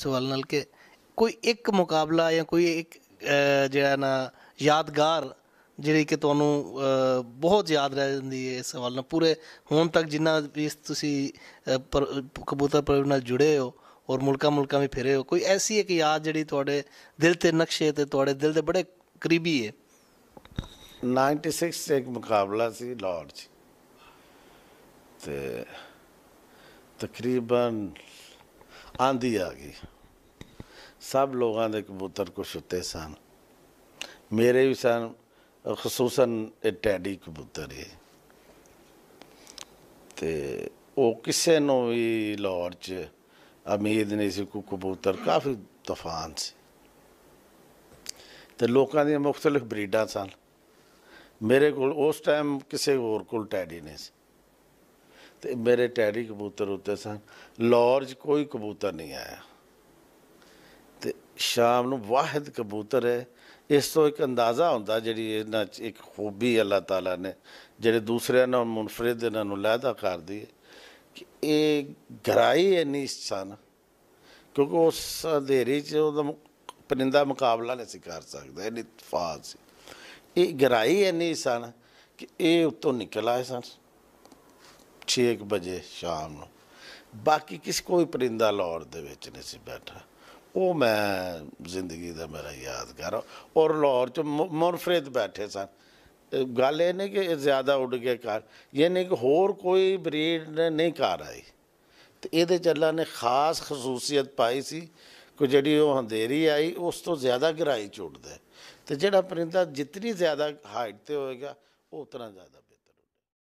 ਸਵਾਲ ਨਾਲ ਕਿ ਕੋਈ ਇੱਕ ਮੁਕਾਬਲਾ ਜਾਂ ਕੋਈ ਇੱਕ ਜਿਹੜਾ ਨਾ ਯਾਦਗਾਰ ਜਿਹੜੀ ਕਿ ਤੁਹਾਨੂੰ ਬਹੁਤ ਯਾਦ ਰਹਿ ਜਾਂਦੀ ਹੈ ਇਸ ਸਵਾਲ ਨਾਲ ਪੂਰੇ ਹੁਣ ਤੱਕ ਜਿੰਨਾ ਵੀ ਤੁਸੀਂ ਕਬੂਤਰ ਪਰਿਵਾਰ ਨਾਲ ਜੁੜੇ ਹੋ ਔਰ ਮੁਲਕਾ ਮੁਲਕਾ ਵਿੱਚ ਫਿਰੇ ਹੋ ਕੋਈ ਐਸੀ ਇੱਕ ਯਾਦ ਜਿਹੜੀ ਤੁਹਾਡੇ ਦਿਲ ਤੇ ਨਕਸ਼ੇ ਤੇ ਤੁਹਾਡੇ ਦਿਲ ਦੇ ਬੜੇ ਕਰੀਬੀ ਹੈ 96 ਇੱਕ ਮੁਕਾਬਲਾ ਸੀ ਲਾਰਡ ਜੀ ਤੇ ਤਕਰੀਬਨ ਆਂਦੀ ਆ ਗਈ ਸਭ ਲੋਕਾਂ ਦੇ ਕਬੂਤਰ ਕੁਛ ਉੱਤੇ ਸਨ ਮੇਰੇ ਵੀ ਸਨ ਖਸੂਸਨ ਟੈਡੀ ਕਬੂਤਰ ਇਹ ਤੇ ਉਹ ਕਿਸੇ ਨੂੰ ਵੀ ਲਾਹੌਰ 'ਚ ਉਮੀਦ ਨਹੀਂ ਸੀ ਕੋ ਕਬੂਤਰ ਕਾਫੀ ਤੂਫਾਨ ਸੀ ਤੇ ਲੋਕਾਂ ਦੀਆਂ ਮੁxtਲਫ ਬਰੀਡਾਂ ਸਨ ਮੇਰੇ ਕੋਲ ਉਸ ਟਾਈਮ ਕਿਸੇ ਹੋਰ ਕੋਲ ਟੈਡੀ ਨਹੀਂ ਸੀ ਤੇ ਮੇਰੇ ਟੈਰੀ ਕਬੂਤਰ ਉੱਤੇ ਸਨ ਲਾਰਜ ਕੋਈ ਕਬੂਤਰ ਨਹੀਂ ਆਇਆ ਤੇ ਸ਼ਾਮ ਨੂੰ ਵਾਹਿਦ ਕਬੂਤਰ ਹੈ ਇਸ ਤੋਂ ਇੱਕ ਅੰਦਾਜ਼ਾ ਹੁੰਦਾ ਜਿਹੜੀ ਇਹਨਾਂ 'ਚ ਇੱਕ ਖੂਬੀ ਅੱਲਾਹ ਤਾਲਾ ਨੇ ਜਿਹੜੇ ਦੂਸਰਿਆਂ ਨਾਲ ਮੁਨਫਰਦ ਇਹਨਾਂ ਨੂੰ ਲਾਇਦਾ ਕਰਦੀ ਹੈ ਕਿ ਇਹ ਗਰਾਈ ਇੰਨੀ ਸਨ ਕਿਉਂਕਿ ਉਸ ਹਨੇਰੇ 'ਚ ਉਹਦਾ ਪਰਿੰਦਾ ਮੁਕਾਬਲਾ ਨਹੀਂ ਸੀ ਕਰ ਸਕਦਾ ਇਹ ਨਿਤਫਾਜ਼ ਸੀ ਇਹ ਗਰਾਈ ਇੰਨੀ ਸਨ ਕਿ ਇਹ ਉਤੋਂ ਨਿਕਲ ਆਏ ਸਨ 6:00 ਵਜੇ ਸ਼ਾਮ ਨੂੰ ਬਾਕੀ ਕਿਸ ਕੋਈ ਪਰਿੰਦਾ ਲਾਹੌਰ ਦੇ ਵਿੱਚ ਨਹੀਂ ਸੀ ਬੈਠਾ ਉਹ ਮੈਂ ਜ਼ਿੰਦਗੀ ਦਾ ਮੇਰਾ ਯਾਦਗਾਰ ਔਰ ਲਾਹੌਰ ਚ ਮੌਰਫਰੇਦ ਬੈਠੇ ਸਨ ਗੱਲ ਇਹ ਨਹੀਂ ਕਿ ਜ਼ਿਆਦਾ ਉੱਡ ਗਏ ਕਾਰ ਇਹ ਨਹੀਂ ਕਿ ਹੋਰ ਕੋਈ ਬਰੀਡ ਨਹੀਂ ਕਾਰ ਆਈ ਤੇ ਇਹਦੇ ਚ ਅੱਲਾ ਨੇ ਖਾਸ ਖਸੂਸੀਅਤ ਪਾਈ ਸੀ ਕਿ ਜਿਹੜੀ ਉਹ ਹਨੇਰੀ ਆਈ ਉਸ ਤੋਂ ਜ਼ਿਆਦਾ ਗਹਿਰਾਈ ਚ ਉੱਡਦਾ ਤੇ ਜਿਹੜਾ ਪਰਿੰਦਾ ਜਿੰਨੀ ਜ਼ਿਆਦਾ ਹਾਈਟ ਤੇ ਹੋਏਗਾ ਉਹ ਉਤਨਾ ਜ਼ਿਆਦਾ